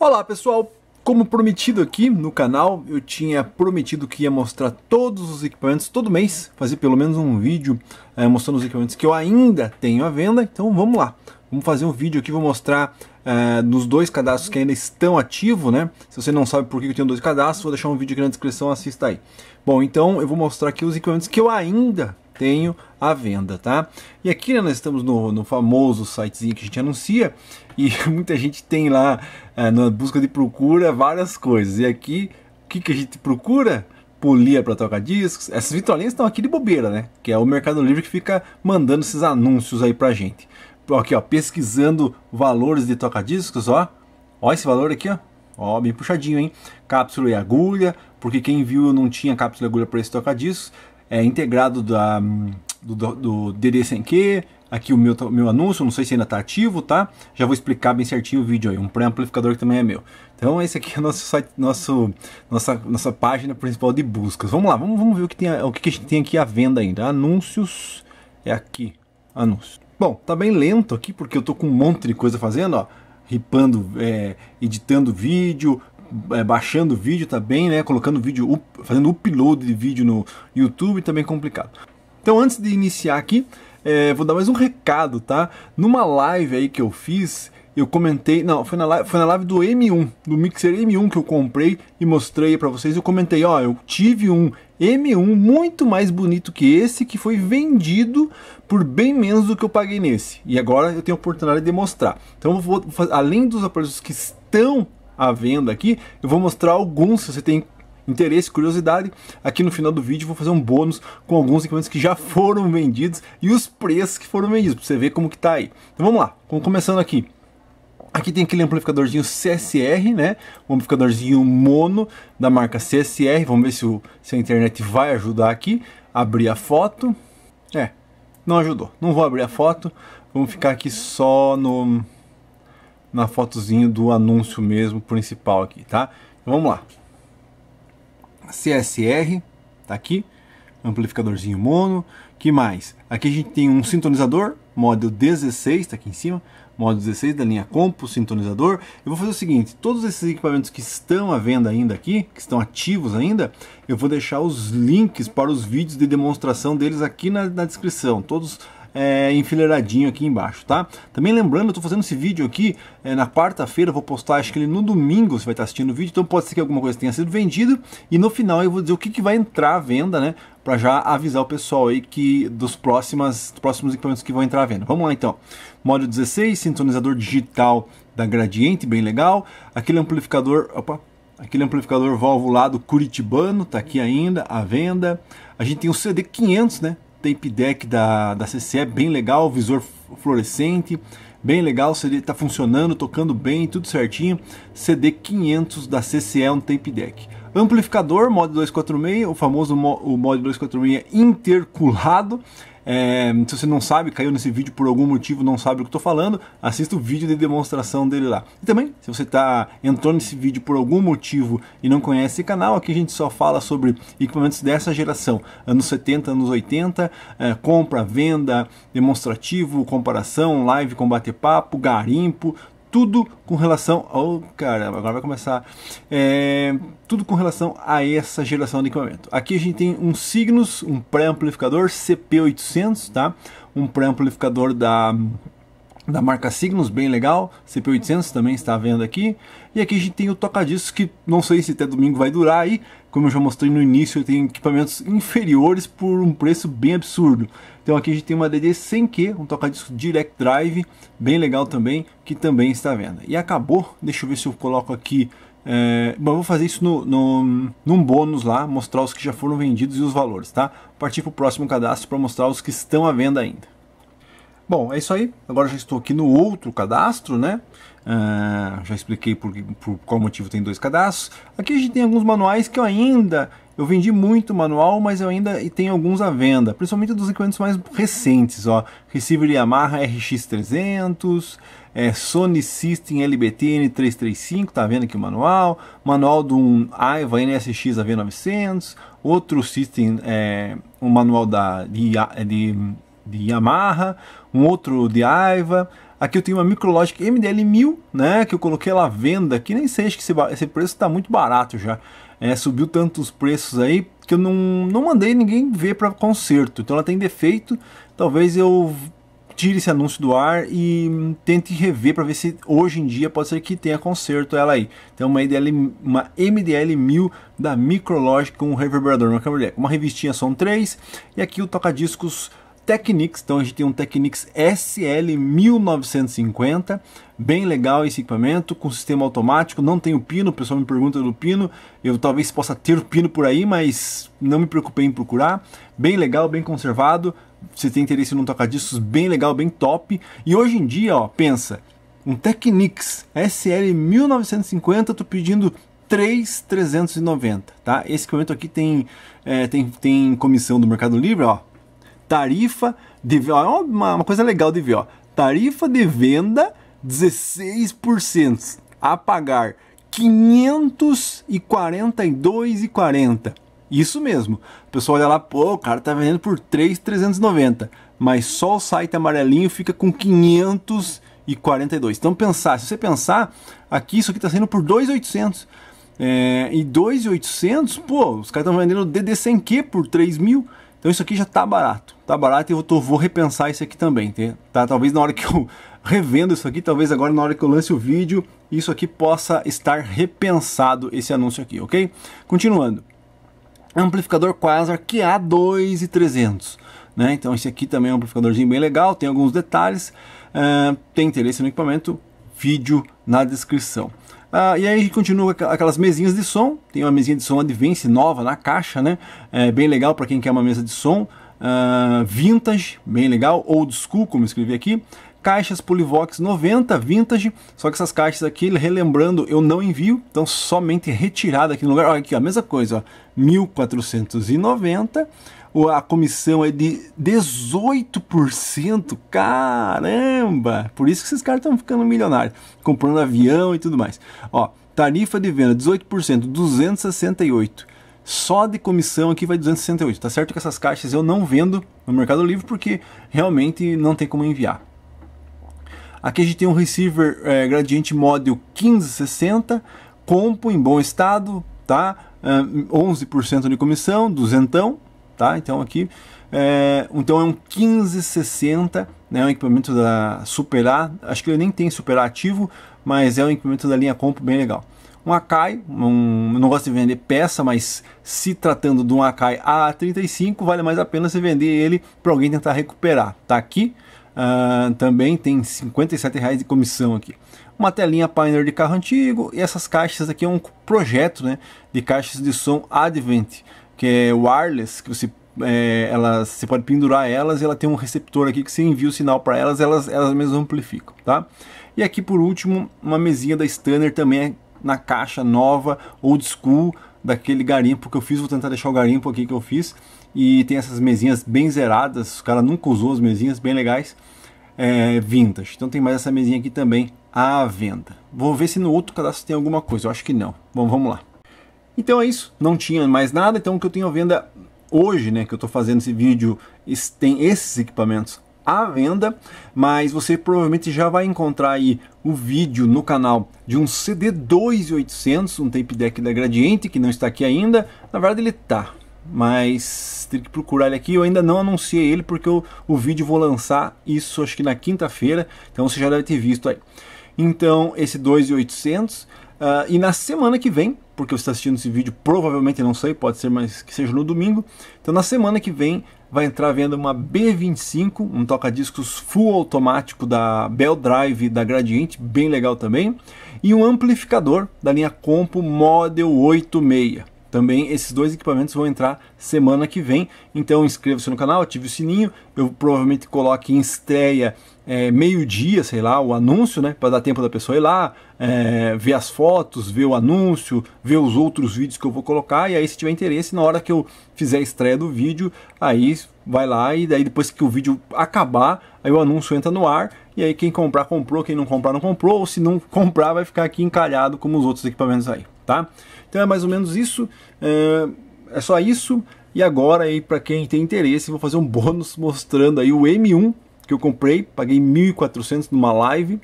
Olá pessoal, como prometido aqui no canal, eu tinha prometido que ia mostrar todos os equipamentos todo mês, fazer pelo menos um vídeo é, mostrando os equipamentos que eu ainda tenho à venda, então vamos lá. Vamos fazer um vídeo aqui, vou mostrar é, nos dois cadastros que ainda estão ativos, né? Se você não sabe por que eu tenho dois cadastros, vou deixar um vídeo aqui na descrição, assista aí. Bom, então eu vou mostrar aqui os equipamentos que eu ainda tenho à venda, tá? E aqui né, nós estamos no, no famoso sitezinho que a gente anuncia, e muita gente tem lá é, na busca de procura várias coisas. E aqui, o que, que a gente procura? Polia para tocar discos. Essas vitrolinhas estão aqui de bobeira, né? Que é o Mercado Livre que fica mandando esses anúncios aí pra gente. Aqui, ó, pesquisando valores de toca-discos, ó. Ó esse valor aqui, ó. Ó, bem puxadinho, hein? Cápsula e agulha, porque quem viu não tinha cápsula e agulha para esse toca-discos. É integrado da, hum, do, do, do DD100Q, aqui o meu, meu anúncio, não sei se ainda está ativo, tá? Já vou explicar bem certinho o vídeo aí, um pré-amplificador que também é meu. Então esse aqui é nosso site, nosso, nossa, nossa página principal de buscas. Vamos lá, vamos, vamos ver o que, tem, o que a gente tem aqui à venda ainda. Anúncios, é aqui, anúncios. Bom, tá bem lento aqui porque eu tô com um monte de coisa fazendo, ó. Ripando, é, editando vídeo, é, baixando vídeo também, tá né? Colocando vídeo, up, fazendo upload de vídeo no YouTube, também tá complicado. Então antes de iniciar aqui, é, vou dar mais um recado, tá? Numa live aí que eu fiz, eu comentei, não, foi na, live, foi na live do M1, do mixer M1 que eu comprei e mostrei para vocês. Eu comentei, ó, eu tive um M1 muito mais bonito que esse que foi vendido por bem menos do que eu paguei nesse. E agora eu tenho a oportunidade de mostrar. Então eu vou, além dos aparelhos que estão à venda aqui, eu vou mostrar alguns, se você tem interesse, curiosidade, aqui no final do vídeo vou fazer um bônus com alguns equipamentos que já foram vendidos e os preços que foram vendidos, para você ver como que tá aí. Então vamos lá, começando aqui. Aqui tem aquele amplificadorzinho CSR, né? Um amplificadorzinho mono da marca CSR. Vamos ver se, o, se a internet vai ajudar aqui. Abrir a foto. É, não ajudou. Não vou abrir a foto. Vamos ficar aqui só no na fotozinho do anúncio mesmo principal aqui, tá? Então, vamos lá. CSR, tá aqui, amplificadorzinho mono, que mais? Aqui a gente tem um sintonizador, módulo 16, tá aqui em cima, módulo 16 da linha Compo, sintonizador. Eu vou fazer o seguinte, todos esses equipamentos que estão à venda ainda aqui, que estão ativos ainda, eu vou deixar os links para os vídeos de demonstração deles aqui na, na descrição, todos é, enfileiradinho aqui embaixo, tá? Também lembrando, eu tô fazendo esse vídeo aqui é, na quarta-feira, vou postar acho que ele no domingo, você vai estar assistindo o vídeo, então pode ser que alguma coisa tenha sido vendida e no final eu vou dizer o que, que vai entrar à venda, né? para já avisar o pessoal aí que dos próximas, próximos equipamentos que vão entrar à venda. Vamos lá então. Módulo 16, sintonizador digital da Gradiente, bem legal. Aquele amplificador, opa, aquele amplificador valvulado curitibano, tá aqui ainda à venda. A gente tem o CD500, né? tape deck da, da CCE, é bem legal, visor fluorescente, bem legal, o CD está funcionando, tocando bem, tudo certinho. CD 500 da CCE, é um tape deck. Amplificador, mod 246, o famoso mo, o mod 246 interculado, é, se você não sabe, caiu nesse vídeo por algum motivo, não sabe o que estou falando, assista o vídeo de demonstração dele lá. E também, se você tá, entrou nesse vídeo por algum motivo e não conhece esse canal, aqui a gente só fala sobre equipamentos dessa geração, anos 70, anos 80, é, compra, venda, demonstrativo, comparação, live com bater papo garimpo, tudo com relação ao. Cara, agora vai começar. É, tudo com relação a essa geração de equipamento. Aqui a gente tem um Signos, um pré-amplificador CP800, tá? Um pré-amplificador da. Da marca Signos, bem legal, CP800 também está vendo aqui. E aqui a gente tem o toca-discos, que não sei se até domingo vai durar aí, como eu já mostrei no início, tem equipamentos inferiores por um preço bem absurdo. Então aqui a gente tem uma DD 100Q, um toca-disco Direct Drive, bem legal também, que também está à venda. E acabou, deixa eu ver se eu coloco aqui é, bom, eu vou fazer isso no, no, num bônus lá, mostrar os que já foram vendidos e os valores, tá? Partir para o próximo cadastro para mostrar os que estão à venda ainda. Bom, é isso aí. Agora já estou aqui no outro cadastro, né? É, já expliquei por, por qual motivo tem dois cadastros. Aqui a gente tem alguns manuais que eu ainda eu vendi muito manual, mas eu ainda tenho alguns à venda, principalmente dos equipamentos mais recentes, ó. Receiver Yamaha RX300, é, Sony System lbtn 335 tá vendo aqui o manual, manual de um AIVA NSX AV900, outro System, é, um manual da, de, de de Yamaha, um outro de Aiva. Aqui eu tenho uma Micrologic MDL 1000, né, que eu coloquei ela à venda, que nem sei, acho que esse, esse preço está muito barato já. É, subiu tantos preços aí que eu não, não mandei ninguém ver para conserto. Então ela tem defeito, talvez eu tire esse anúncio do ar e tente rever para ver se hoje em dia pode ser que tenha conserto ela aí. Tem uma, IDL, uma MDL 1000 da Micrologic com um reverberador, uma, uma revistinha som 3 e aqui o toca-discos Technics, então a gente tem um Technics SL1950, bem legal esse equipamento, com sistema automático, não tem o pino, o pessoal me pergunta do pino, eu talvez possa ter o pino por aí, mas não me preocupei em procurar, bem legal, bem conservado, se tem interesse num toca-discos, bem legal, bem top, e hoje em dia, ó, pensa, um Technics SL1950, tô pedindo 3,390, tá? Esse equipamento aqui tem, é, tem, tem comissão do Mercado Livre, ó, Tarifa de ó, é uma, uma coisa legal de ver, ó. Tarifa de venda 16% a pagar 542,40. Isso mesmo. O pessoal olha lá, pô, o cara tá vendendo por 3,390, mas só o site amarelinho fica com 542. Então pensar, se você pensar, aqui isso aqui está sendo por 2,800. É, e 2,800, pô, os caras estão vendendo dd sem que por 3 mil. Então isso aqui já tá barato, tá barato e eu tô, vou repensar isso aqui também, tá? tá talvez na hora que eu revendo isso aqui, talvez agora na hora que eu lance o vídeo, isso aqui possa estar repensado esse anúncio aqui, ok? Continuando. Amplificador Quasar QA2 e 300, né? Então esse aqui também é um amplificadorzinho bem legal, tem alguns detalhes, uh, tem interesse no equipamento, vídeo na descrição. Ah, e aí continua aquelas mesinhas de som. Tem uma mesinha de som Advance nova na caixa, né? É bem legal para quem quer uma mesa de som. Ah, vintage, bem legal. Old school, como eu escrevi aqui caixas Polivox 90 vintage, só que essas caixas aqui, relembrando, eu não envio, então somente retirada aqui no lugar. Olha aqui, a mesma coisa, ó, 1490 a comissão é de 18%. Caramba! Por isso que esses caras estão ficando milionários, comprando avião e tudo mais. Ó, tarifa de venda 18%, 268. Só de comissão aqui vai 268. Tá certo que essas caixas eu não vendo no Mercado Livre porque realmente não tem como enviar. Aqui a gente tem um receiver é, gradiente model 1560, compo em bom estado, tá? 11% de comissão, duzentão tá? Então aqui, é, então é um 1560, né? É um equipamento da Superar, acho que ele nem tem superativo, mas é um equipamento da linha Compo bem legal. Um Akai, um, não gosto de vender peça, mas se tratando de um Akai A35, vale mais a pena você vender ele para alguém tentar recuperar. Tá aqui, uh, também tem 57 reais de comissão aqui uma telinha Pioneer de carro antigo e essas caixas aqui é um projeto né, de caixas de som Advent que é wireless, que você é, ela, você pode pendurar elas e ela tem um receptor aqui que você envia o sinal para elas, elas, elas mesmas amplificam, tá? E aqui por último, uma mesinha da Stunner também é na caixa nova, old school, daquele garimpo que eu fiz, vou tentar deixar o garimpo aqui que eu fiz, e tem essas mesinhas bem zeradas, os caras nunca usou as mesinhas, bem legais, é, vintage. Então tem mais essa mesinha aqui também à venda. Vou ver se no outro cadastro tem alguma coisa, eu acho que não. Bom, vamos lá. Então é isso, não tinha mais nada, então o que eu tenho à venda hoje, né, que eu estou fazendo esse vídeo, tem esses equipamentos à venda, mas você provavelmente já vai encontrar aí o vídeo no canal de um CD2800, um tape deck da Gradiente, que não está aqui ainda, na verdade ele está, mas tem que procurar ele aqui. Eu ainda não anunciei ele porque eu, o vídeo vou lançar isso acho que na quinta-feira, então você já deve ter visto aí. Então esse 2.800 uh, ah, e na semana que vem porque você está assistindo esse vídeo, provavelmente não sei, pode ser mas que seja no domingo. Então na semana que vem vai entrar vendo uma B25, um toca-discos full automático da Bell Drive da Gradiente, bem legal também, e um amplificador da linha Compo Model 86. Também esses dois equipamentos vão entrar semana que vem. Então inscreva-se no canal, ative o sininho. Eu provavelmente coloque em estreia é, meio-dia, sei lá, o anúncio, né? Para dar tempo da pessoa ir lá, é, ver as fotos, ver o anúncio, ver os outros vídeos que eu vou colocar. E aí, se tiver interesse, na hora que eu fizer a estreia do vídeo, aí vai lá e daí depois que o vídeo acabar, aí o anúncio entra no ar e aí quem comprar comprou, quem não comprar não comprou, ou se não comprar vai ficar aqui encalhado como os outros equipamentos aí tá? Então é mais ou menos isso, é, é só isso. E agora aí para quem tem interesse, vou fazer um bônus mostrando aí o M1 que eu comprei, paguei 1.400 numa live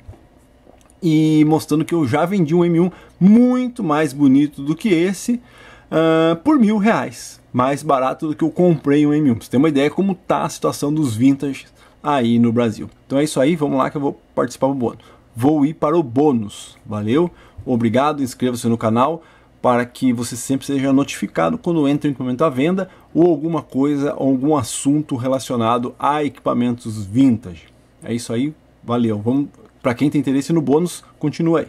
e mostrando que eu já vendi um M1 muito mais bonito do que esse uh, por mil reais, mais barato do que eu comprei um M1. Pra você tem uma ideia como tá a situação dos vintage aí no Brasil. Então é isso aí, vamos lá que eu vou participar do bônus vou ir para o bônus. Valeu? Obrigado, inscreva-se no canal para que você sempre seja notificado quando entra um equipamento à venda ou alguma coisa, ou algum assunto relacionado a equipamentos vintage. É isso aí, valeu. Vamos para quem tem interesse no bônus, continua aí.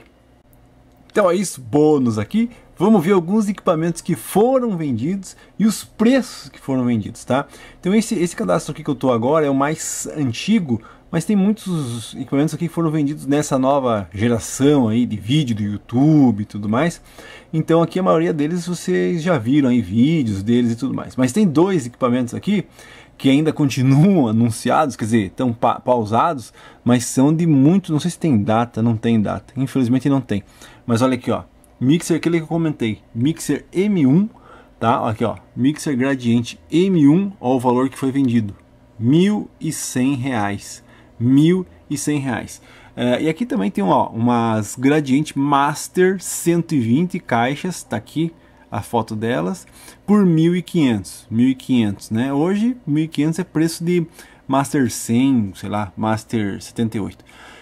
Então é isso, bônus aqui. Vamos ver alguns equipamentos que foram vendidos e os preços que foram vendidos, tá? Então esse, esse cadastro aqui que eu estou agora é o mais antigo mas tem muitos equipamentos aqui que foram vendidos nessa nova geração aí de vídeo do YouTube e tudo mais. Então aqui a maioria deles vocês já viram aí vídeos deles e tudo mais. Mas tem dois equipamentos aqui que ainda continuam anunciados, quer dizer, estão pa pausados, mas são de muito, não sei se tem data, não tem data. Infelizmente não tem. Mas olha aqui, ó. Mixer aquele que eu comentei, Mixer M1, tá? Aqui, ó. Mixer Gradiente M1, ó o valor que foi vendido. R$ 1.100. R$ 1.100 reais. É, e aqui também tem ó, umas Gradiente Master 120 caixas, tá aqui a foto delas, por R$ 1.500, né? Hoje R$ 1.500 é preço de Master 100, sei lá, Master 78.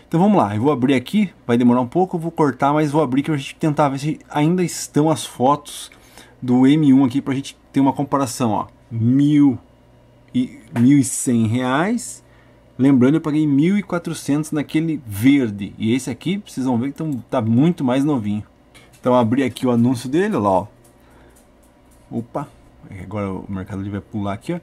Então vamos lá, eu vou abrir aqui, vai demorar um pouco, eu vou cortar, mas vou abrir que a gente tentar ver se ainda estão as fotos do M1 aqui pra gente ter uma comparação, R$ 1.000 e 1.100 Lembrando, eu paguei 1.400 naquele verde. E esse aqui, vocês vão ver que tá muito mais novinho. Então abri aqui o anúncio dele, lá ó. Opa, é agora o Mercado vai pular aqui ó.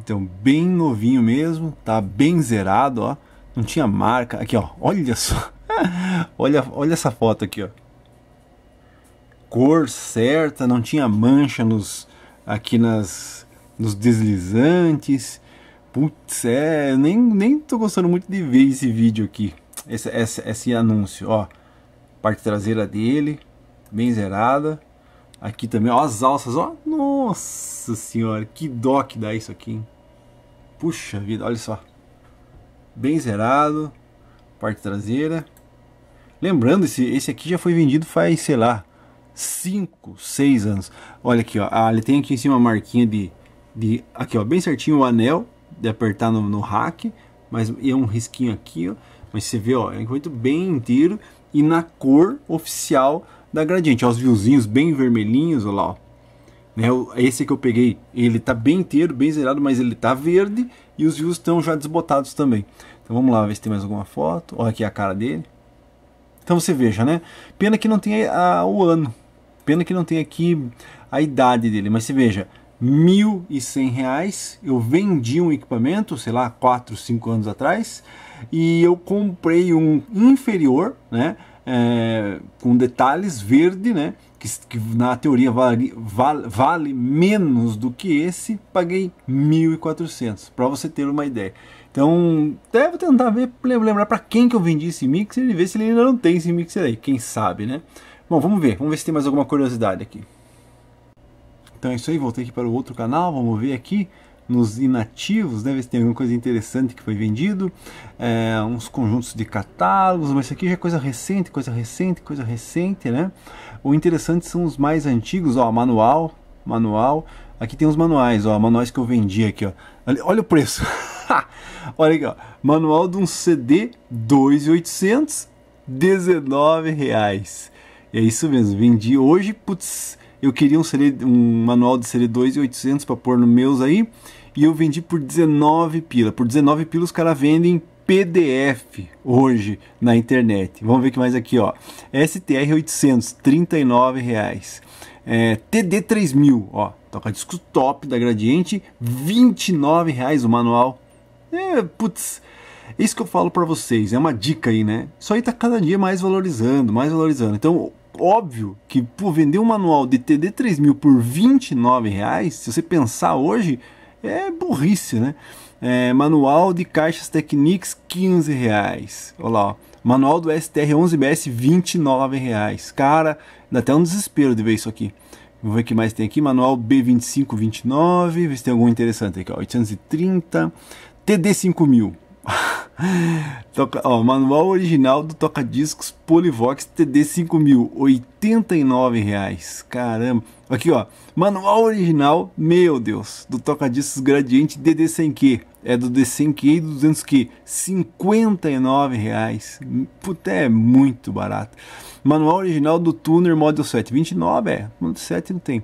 Então bem novinho mesmo, tá bem zerado ó. Não tinha marca, aqui ó, olha só. olha, olha essa foto aqui ó. Cor certa, não tinha mancha nos, aqui nas, nos deslizantes Putz, é, nem, nem tô gostando muito de ver esse vídeo aqui, esse, esse, esse anúncio, ó. Parte traseira dele, bem zerada. Aqui também, ó, as alças, ó. Nossa senhora, que dó que dá isso aqui, hein? Puxa vida, olha só. Bem zerado, parte traseira. Lembrando, esse, esse aqui já foi vendido faz, sei lá, 5, 6 anos. Olha aqui, ó. Ah, ele tem aqui em cima a marquinha de, de. Aqui, ó, bem certinho o anel de apertar no, no hack, mas é um risquinho aqui, ó. Mas você vê, ó, é muito bem inteiro e na cor oficial da Gradiente. Ó, os viewzinhos bem vermelhinhos, ó lá, ó. Né, esse que eu peguei, ele tá bem inteiro, bem zerado, mas ele tá verde e os views estão já desbotados também. Então vamos lá ver se tem mais alguma foto. Olha aqui a cara dele. Então você veja, né? Pena que não tem a, o ano. Pena que não tem aqui a idade dele, mas você veja, R$ reais. Eu vendi um equipamento, sei lá, 4, 5 anos atrás, e eu comprei um inferior, né? É, com detalhes verde, né? Que, que na teoria vale, vale, vale, menos do que esse, paguei 1.400, para você ter uma ideia. Então, devo tentar ver, lembrar para quem que eu vendi esse mixer e ver se ele ainda não tem esse mixer aí, quem sabe, né? Bom, vamos ver, vamos ver se tem mais alguma curiosidade aqui. Então é isso aí, voltei aqui para o outro canal, vamos ver aqui nos inativos, né, ver se tem alguma coisa interessante que foi vendido, é, uns conjuntos de catálogos, mas isso aqui já é coisa recente, coisa recente, coisa recente, né? O interessante são os mais antigos, ó, manual, manual, aqui tem os manuais, ó, manuais que eu vendi aqui, ó, olha o preço, olha aqui, ó, manual de um CD 2.800, 19 reais, é isso mesmo, vendi hoje, putz, eu queria um, um manual de cd 2800 para pôr no meus aí. E eu vendi por 19 pila. Por 19 pila os caras vendem PDF hoje na internet. Vamos ver o que mais aqui, ó. STR 800, 39 reais. É, TD 3000, ó. Toca disco top da Gradiente, 29 reais o manual. É, putz. Isso que eu falo para vocês, é uma dica aí, né? Isso aí tá cada dia mais valorizando, mais valorizando. Então, óbvio que por vender um manual de TD3000 por 29 reais, se você pensar hoje, é burrice, né? É, manual de caixas Technics 15 reais. Olha lá, ó. manual do STR11BS 29 reais. Cara, dá até um desespero de ver isso aqui. Vou ver o que mais tem aqui. Manual B2529, ver se tem algum interessante aqui. Ó. 830 TD5000. Toca, ó, manual original do toca-discos Polivox TD5000, R$ 89,00. Caramba. Aqui, ó. Manual original, meu Deus, do toca-discos Gradiente DD100Q. É do D100Q e do 200Q, R$ 59,00. Puta, é muito barato. Manual original do Tuner Model 7. 29, é. Model 7 não tem.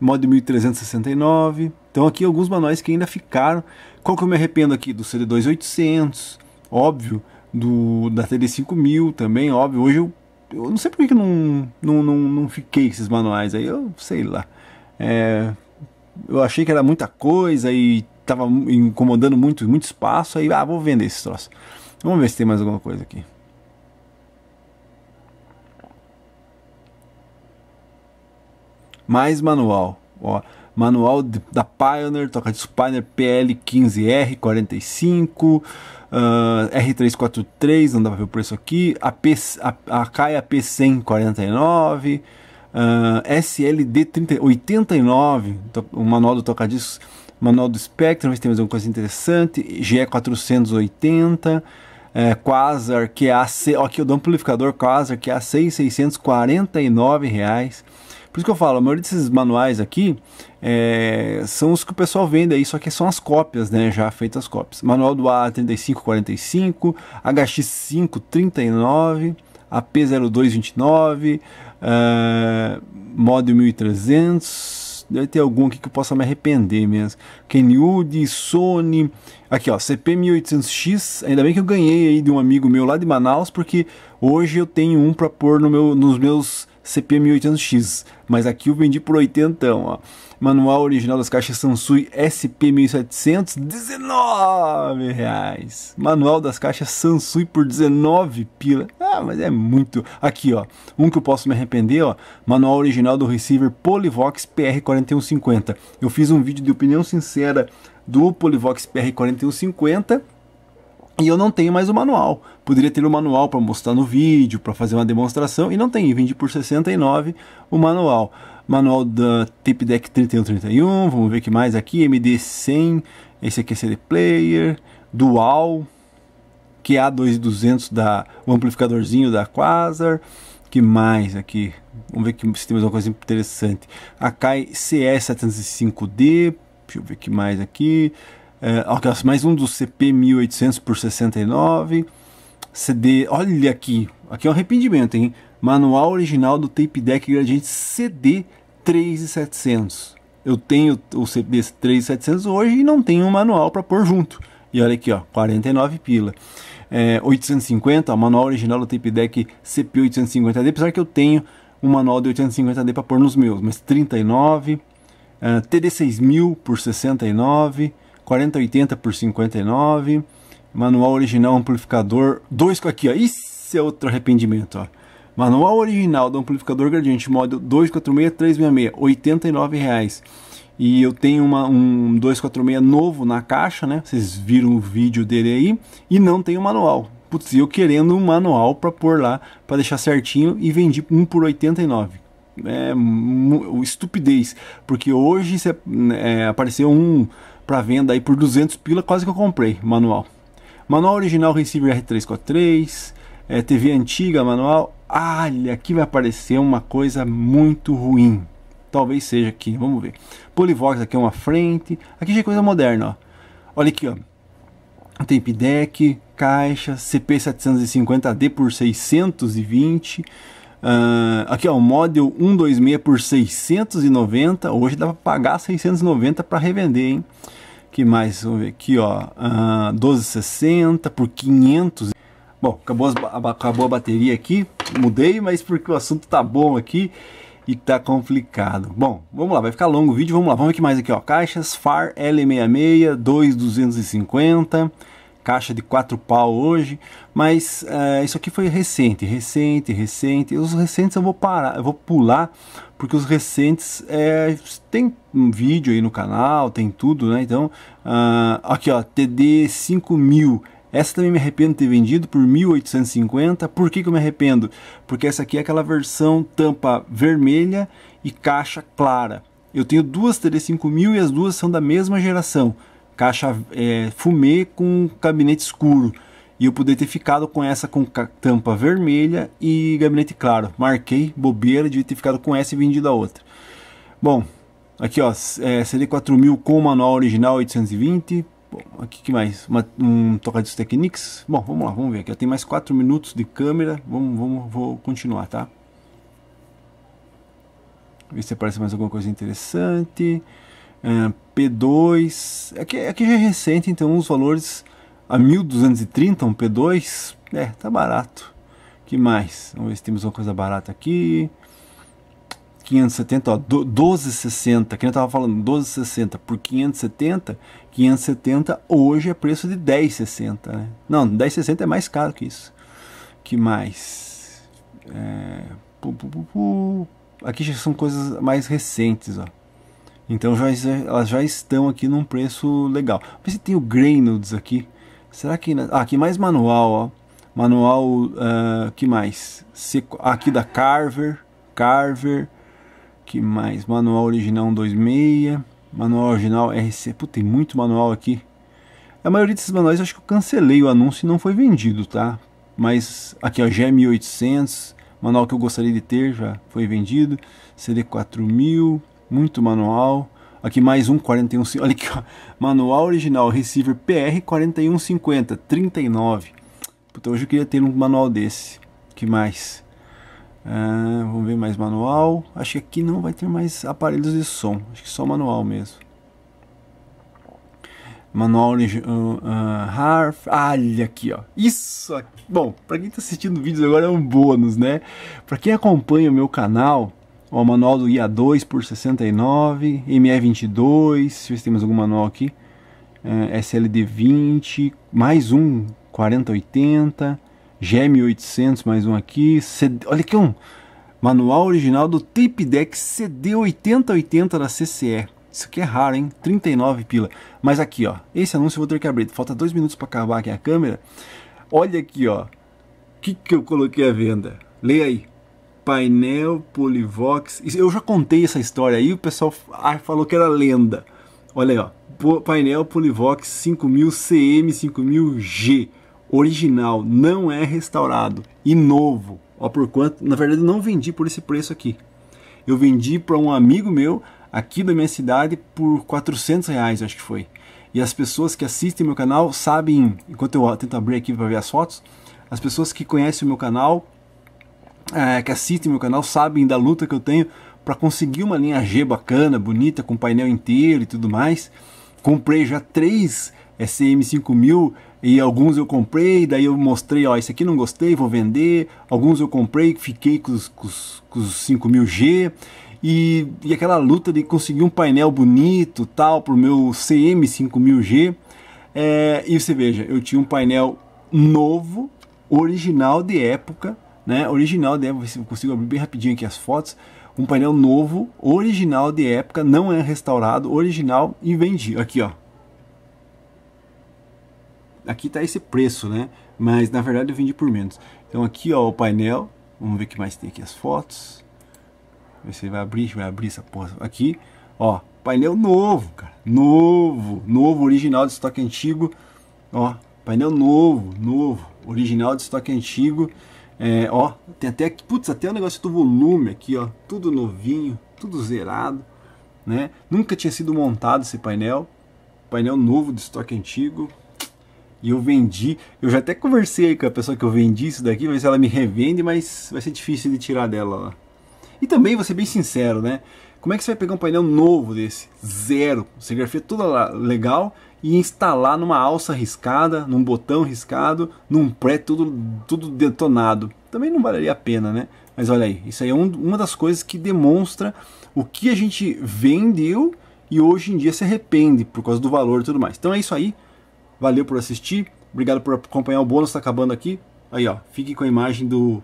Model 1369. Então aqui alguns manuais que ainda ficaram. Qual que eu me arrependo aqui? Do CD2800, óbvio. Do, da TD5000 também, óbvio. Hoje eu, eu não sei porque que não, não, não, não fiquei com esses manuais aí. Eu sei lá. É, eu achei que era muita coisa e estava incomodando muito, muito espaço. Aí, ah, vou vender esse troço. Vamos ver se tem mais alguma coisa aqui. mais manual. Ó, manual de, da Pioneer, toca de Pioneer PL15R45, uh, R343, não dá para ver o preço aqui, a, P, a, a Kaia P149, uh, SLD89, o manual do toca-discos, manual do Spectrum, se tem mais alguma coisa interessante, GE480, é, eh, Quasar QA, ó, aqui eu dou um amplificador Quasar QA6, 649 reais, por isso que eu falo, a maioria desses manuais aqui é, são os que o pessoal vende aí, só que são as cópias, né? Já feitas as cópias. Manual do A3545, HX539, AP0229, uh, Model 1300. Deve ter algum aqui que eu possa me arrepender mesmo. Kenwood, Sony. Aqui ó, CP1800X. Ainda bem que eu ganhei aí de um amigo meu lá de Manaus, porque hoje eu tenho um para pôr no meu, nos meus cp 1800 x mas aqui eu vendi por 80, ó. Manual original das caixas Sansui SP 1700, 19 reais. Manual das caixas Sansui por 19 pila. Ah, mas é muito. Aqui, ó, um que eu posso me arrepender, ó, manual original do receiver Polivox PR4150. Eu fiz um vídeo de opinião sincera do Polivox PR4150 e eu não tenho mais o manual. Poderia ter o manual para mostrar no vídeo, para fazer uma demonstração, e não tem. Vendi por 69 o manual. Manual da Tip Deck 3131, vamos ver o que mais aqui. MD100, esse aqui é CD Player, Dual, QA2200, da, o amplificadorzinho da Quasar. que mais aqui? Vamos ver que, se tem mais uma coisa interessante. Akai CS705D, deixa eu ver o que mais aqui é, mais um do CP 1800 por 69. CD, olha aqui, aqui é um arrependimento, hein? Manual original do tape deck gradiente CD 3700. Eu tenho o CD 3700 hoje e não tenho um manual para pôr junto. E olha aqui, ó, 49 pila. É, 850, o manual original do tape deck CP 850D, apesar que eu tenho um manual de 850D para pôr nos meus, mas 39, uh, TD 6000 por 69, 4080 por 59, manual original amplificador, dois aqui, ó, isso é outro arrependimento, ó. Manual original do amplificador gradiente model 246366, 89 reais. E eu tenho uma, um 246 novo na caixa, né? Vocês viram o vídeo dele aí. E não tem o manual. Putz, eu querendo um manual para pôr lá, para deixar certinho. E vendi um por 89 é, estupidez, porque hoje né, é, apareceu um para venda aí por 200 pila, quase que eu comprei manual. Manual original receiver R343, é, TV antiga manual. Olha, aqui vai aparecer uma coisa muito ruim. Talvez seja aqui, vamos ver. Polivox aqui é uma frente. Aqui já é coisa moderna, ó. Olha aqui, ó. Tape deck, caixa, CP750D por 620. Uh, ah, aqui ó, o Model 126 por 690. Hoje dá para pagar 690 para revender, hein? que mais? Vamos ver aqui, ó. Uh, ah, 12,60 por 500. Bom, acabou, as, acabou a bateria aqui. Mudei, mas porque o assunto tá bom aqui e tá complicado. Bom, vamos lá, vai ficar longo o vídeo. Vamos lá, vamos aqui mais aqui, ó. Caixas FAR L66, 2250 caixa de quatro pau hoje, mas eh, isso aqui foi recente, recente, recente. Os recentes eu vou parar, eu vou pular, porque os recentes é, tem um vídeo aí no canal, tem tudo, né? Então, uh, aqui ó, TD 5000. Essa também me arrependo de ter vendido por 1850. Por que, que eu me arrependo? Porque essa aqui é aquela versão tampa vermelha e caixa clara. Eu tenho duas TD5000 e as duas são da mesma geração caixa é, fumê com gabinete escuro. E eu poderia ter ficado com essa com tampa vermelha e gabinete claro. Marquei, bobeira, de ter ficado com essa e vendido a outra. Bom, aqui ó, é, CD4000 com manual original 820. Bom, aqui que mais? Uma, um de Technics. Bom, vamos lá, vamos ver aqui. Tem mais 4 minutos de câmera. Vamos, vamos, vou continuar, tá? Ver se aparece mais alguma coisa interessante. P2, aqui, aqui já é recente, então os valores a 1230, um P2, é, tá barato. Que mais? Vamos ver se temos uma coisa barata aqui. 570, ó, 1260, que eu tava falando, 1260 por 570, 570 hoje é preço de 1060, né? Não, 1060 é mais caro que isso. Que mais? É, pu, pu, pu, aqui já são coisas mais recentes, ó. Então já, elas já estão aqui num preço legal. Mas tem o Nudes aqui. Será que. Ah, aqui mais manual, ó. Manual. Uh, que mais? Seco, aqui da Carver. Carver. Que mais? Manual original 26. Manual original RC. Pô, tem muito manual aqui. A maioria desses manuais acho que eu cancelei o anúncio e não foi vendido, tá? Mas aqui, ó, GM800. Manual que eu gostaria de ter já foi vendido. CD4000. Muito manual. Aqui mais um 41. Olha aqui, ó. manual original, receiver PR 4150, 39. Puta, hoje eu queria ter um manual desse. Que mais? Ah, vamos ver mais manual. Acho que aqui não vai ter mais aparelhos de som. Acho que só manual mesmo. Manual original. Uh, ah, Harf. Olha aqui, ó. Isso aqui. Bom, pra quem tá assistindo vídeos agora é um bônus, né? Pra quem acompanha o meu canal o manual do ia 2 por 69, ME22, ver se temos mais algum manual aqui, é, SLD20, mais um 4080, GM800, mais um aqui, CD, olha aqui um, manual original do Tape Deck CD8080 da CCE. Isso aqui é raro, hein? 39 pila. Mas aqui, ó. Esse anúncio eu vou ter que abrir. Falta dois minutos para acabar aqui a câmera. Olha aqui, ó. O que, que eu coloquei à venda? Leia aí painel Polivox. Eu já contei essa história aí, o pessoal ah, falou que era lenda. Olha aí, ó. Painel Polivox 5000CM5000G. Original, não é restaurado e novo. Ó, por quanto, na verdade, eu não vendi por esse preço aqui. Eu vendi para um amigo meu aqui da minha cidade por 400 reais, acho que foi. E as pessoas que assistem meu canal sabem, enquanto eu tento abrir aqui para ver as fotos, as pessoas que conhecem o meu canal é, que assistem meu canal sabem da luta que eu tenho para conseguir uma linha G bacana, bonita, com painel inteiro e tudo mais. Comprei já três SM5000 e alguns eu comprei, daí eu mostrei, ó, esse aqui não gostei, vou vender. Alguns eu comprei, fiquei com os, com os, com os 5000G. E, e aquela luta de conseguir um painel bonito tal para o meu CM5000G. É, e você veja, eu tinha um painel novo, original de época, né, original da época, ver se eu consigo abrir bem rapidinho aqui as fotos, um painel novo, original de época, não é restaurado, original e vendido, aqui ó, aqui tá esse preço, né, mas na verdade eu vendi por menos, então aqui ó o painel, vamos ver o que mais tem aqui as fotos, ver se vai abrir, vai abrir essa porra aqui, ó, painel novo, cara, novo, novo, original de estoque antigo, ó, painel novo, novo, original de estoque antigo, é, ó, tem até aqui, putz, até o negócio do volume aqui, ó, tudo novinho, tudo zerado, né? Nunca tinha sido montado esse painel, painel novo do estoque antigo. E eu vendi, eu já até conversei com a pessoa que eu vendi isso daqui, mas ver se ela me revende, mas vai ser difícil de tirar dela lá. E também, vou ser bem sincero, né? Como é que você vai pegar um painel novo desse, zero, você grafia toda legal, e instalar numa alça riscada, num botão riscado, num pré tudo, tudo detonado. Também não valeria a pena, né? Mas olha aí, isso aí é um, uma das coisas que demonstra o que a gente vendeu e hoje em dia se arrepende por causa do valor e tudo mais. Então é isso aí. Valeu por assistir. Obrigado por acompanhar o bônus, tá acabando aqui. Aí ó, fique com a imagem do